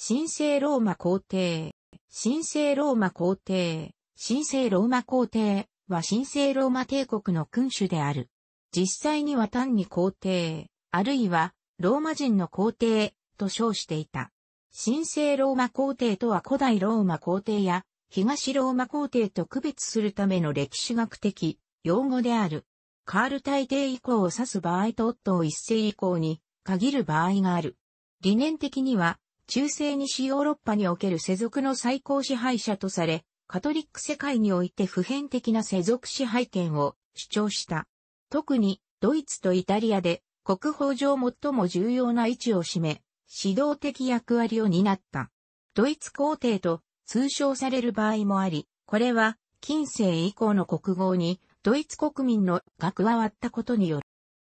神聖ローマ皇帝、神聖ローマ皇帝、神聖ローマ皇帝は神聖ローマ帝国の君主である。実際には単に皇帝、あるいはローマ人の皇帝と称していた。神聖ローマ皇帝とは古代ローマ皇帝や東ローマ皇帝と区別するための歴史学的用語である。カール大帝以降を指す場合とオットー一世以降に限る場合がある。理念的には中世西ヨーロッパにおける世俗の最高支配者とされ、カトリック世界において普遍的な世俗支配権を主張した。特に、ドイツとイタリアで国宝上最も重要な位置を占め、指導的役割を担った。ドイツ皇帝と通称される場合もあり、これは近世以降の国号にドイツ国民のが加わったことによ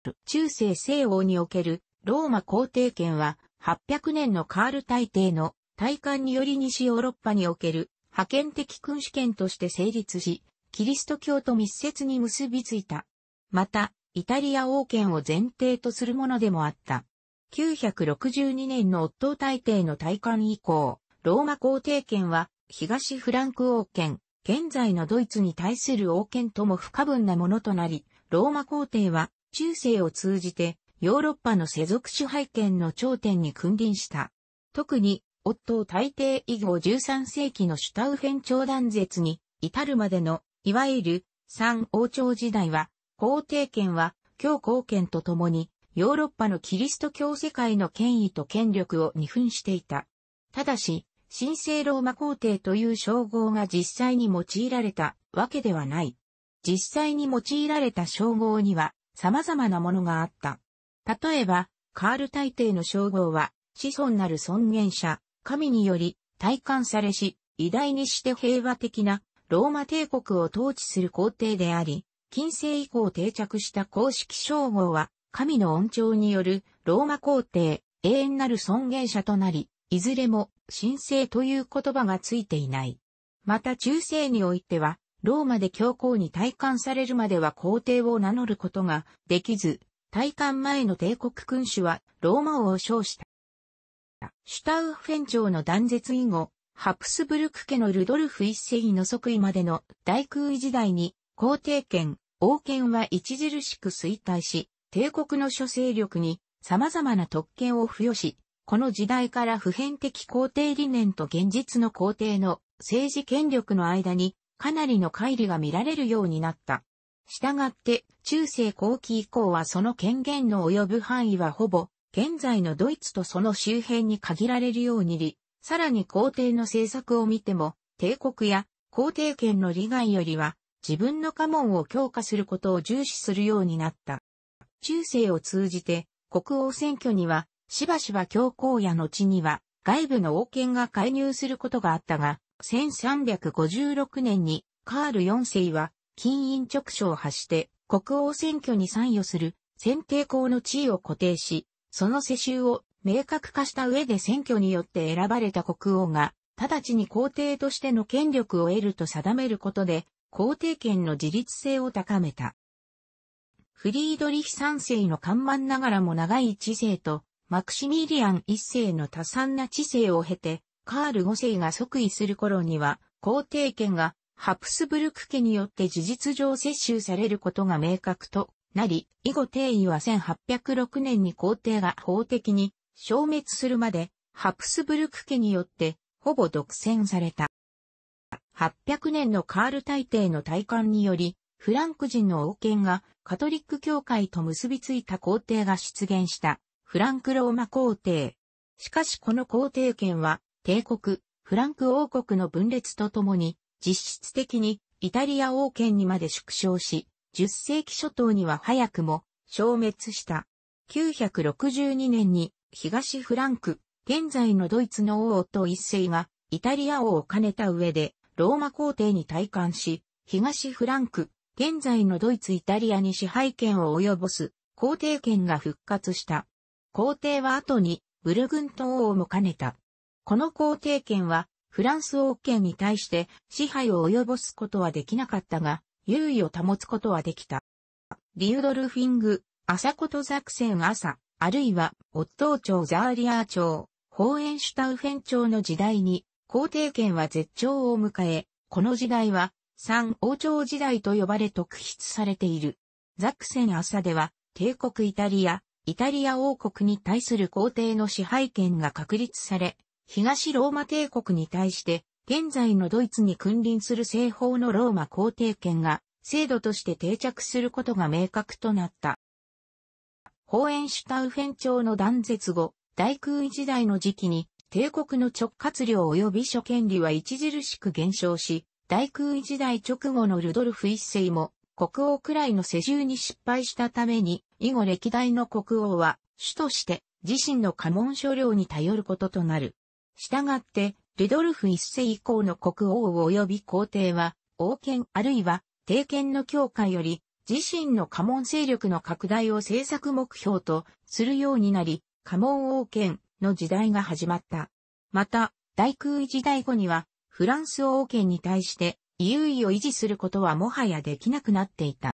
る。中世西欧におけるローマ皇帝権は800年のカール大帝の大感により西ヨーロッパにおける派遣的君主権として成立し、キリスト教と密接に結びついた。また、イタリア王権を前提とするものでもあった。962年のオットー大帝の大感以降、ローマ皇帝権は東フランク王権、現在のドイツに対する王権とも不可分なものとなり、ローマ皇帝は中世を通じてヨーロッパの世俗支配権の頂点に君臨した。特に、夫大帝以後13世紀のシュタウフェン朝断絶に至るまでの、いわゆる三王朝時代は、皇帝権は教皇権とともに、ヨーロッパのキリスト教世界の権威と権力を二分していた。ただし、神聖ローマ皇帝という称号が実際に用いられたわけではない。実際に用いられた称号には様々なものがあった。例えば、カール大帝の称号は、子孫なる尊厳者、神により、体感されし、偉大にして平和的な、ローマ帝国を統治する皇帝であり、近世以降定着した公式称号は、神の恩寵による、ローマ皇帝、永遠なる尊厳者となり、いずれも、神聖という言葉がついていない。また中世においては、ローマで教皇に体感されるまでは皇帝を名乗ることができず、退官前の帝国君主はローマ王を称した。シュタウフェン朝の断絶以後、ハプスブルク家のルドルフ一世の即位までの大空位時代に皇帝権、王権は著しく衰退し、帝国の諸勢力に様々な特権を付与し、この時代から普遍的皇帝理念と現実の皇帝の政治権力の間にかなりの乖離が見られるようになった。従って、中世後期以降はその権限の及ぶ範囲はほぼ、現在のドイツとその周辺に限られるようにり、さらに皇帝の政策を見ても、帝国や皇帝権の利害よりは、自分の家紋を強化することを重視するようになった。中世を通じて、国王選挙には、しばしば教皇や後には、外部の王権が介入することがあったが、1356年に、カール4世は、金印直書を発して、国王選挙に参与する選定校の地位を固定し、その世襲を明確化した上で選挙によって選ばれた国王が、直ちに皇帝としての権力を得ると定めることで、皇帝権の自立性を高めた。フリードリヒ三世の看板ながらも長い知性と、マクシミリアン一世の多産な知性を経て、カール五世が即位する頃には、皇帝権がハプスブルク家によって事実上接収されることが明確となり、以後定位は1806年に皇帝が法的に消滅するまで、ハプスブルク家によってほぼ独占された。800年のカール大帝の体感により、フランク人の王権がカトリック教会と結びついた皇帝が出現したフランクローマ皇帝。しかしこの皇帝権は帝国、フランク王国の分裂とともに実質的にイタリア王権にまで縮小し、10世紀初頭には早くも消滅した。962年に東フランク、現在のドイツの王と一世がイタリア王を兼ねた上でローマ皇帝に退官し、東フランク、現在のドイツイタリアに支配権を及ぼす皇帝権が復活した。皇帝は後にブルグント王も兼ねた。この皇帝権はフランス王権に対して支配を及ぼすことはできなかったが、優位を保つことはできた。リュードルフィング、朝こと作戦朝、あるいは、オットー朝ザーリアー朝、ホーエンシュタウフェン朝の時代に、皇帝権は絶頂を迎え、この時代は、三王朝時代と呼ばれ特筆されている。ザクセン朝では、帝国イタリア、イタリア王国に対する皇帝の支配権が確立され、東ローマ帝国に対して、現在のドイツに君臨する西方のローマ皇帝権が制度として定着することが明確となった。ホーエンシュタウフェン朝の断絶後、大空位時代の時期に帝国の直轄領及び諸権利は著しく減少し、大空位時代直後のルドルフ一世も国王くらいの世襲に失敗したために、以後歴代の国王は主として自身の家紋所領に頼ることとなる。従って、ルドルフ一世以降の国王及び皇帝は、王権あるいは、帝権の強化より、自身の家紋勢力の拡大を政策目標とするようになり、家紋王権の時代が始まった。また、大空位時代後には、フランス王権に対して、優位を維持することはもはやできなくなっていた。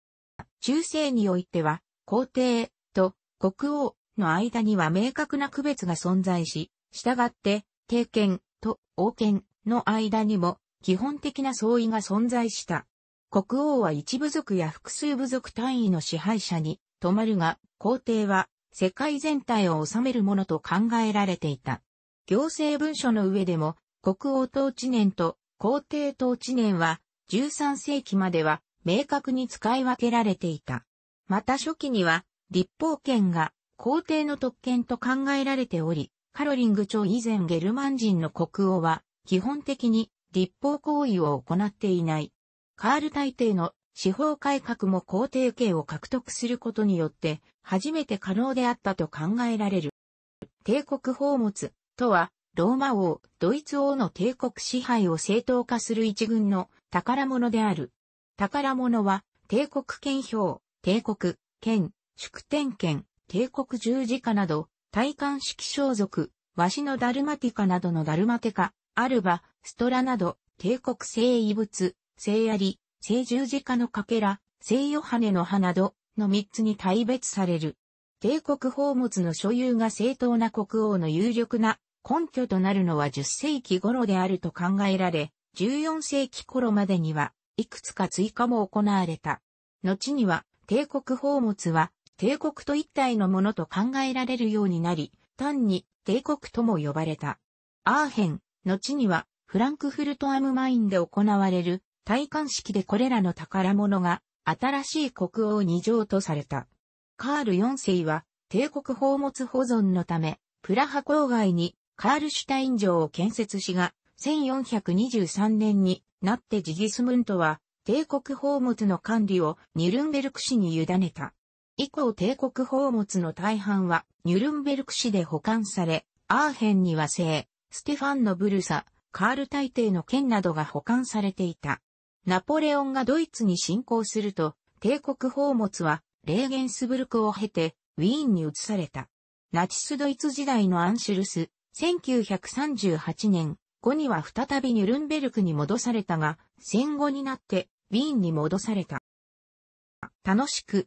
中世においては、皇帝と国王の間には明確な区別が存在し、従って定権と王権の間にも基本的な相違が存在した。国王は一部族や複数部族単位の支配者に止まるが、皇帝は世界全体を治めるものと考えられていた。行政文書の上でも、国王統治年と皇帝統治年は13世紀までは明確に使い分けられていた。また初期には立法権が皇帝の特権と考えられており、カロリング朝以前ゲルマン人の国王は、基本的に立法行為を行っていない。カール大帝の司法改革も皇帝権を獲得することによって、初めて可能であったと考えられる。帝国宝物とは、ローマ王、ドイツ王の帝国支配を正当化する一軍の宝物である。宝物は、帝国憲票、帝国、剣、祝典剣、帝国十字架など、体感式装束、和紙のダルマティカなどのダルマテカ、アルバ、ストラなど、帝国聖遺物、聖あり、聖十字架のかけら、聖ヨハネの葉などの三つに大別される。帝国宝物の所有が正当な国王の有力な根拠となるのは10世紀頃であると考えられ、14世紀頃までには、いくつか追加も行われた。後には、帝国宝物は、帝国と一体のものと考えられるようになり、単に帝国とも呼ばれた。アーヘン、後にはフランクフルトアムマインで行われる戴冠式でこれらの宝物が新しい国王に譲渡された。カール4世は帝国宝物保存のため、プラハ郊外にカールシュタイン城を建設しが、1423年になってジギスムントは帝国宝物の管理をニュルンベルク市に委ねた。以降帝国宝物の大半はニュルンベルク市で保管され、アーヘンには聖、ステファンのブルサ、カール大帝の剣などが保管されていた。ナポレオンがドイツに侵攻すると、帝国宝物はレーゲンスブルクを経てウィーンに移された。ナチスドイツ時代のアンシュルス、1938年後には再びニュルンベルクに戻されたが、戦後になってウィーンに戻された。楽しく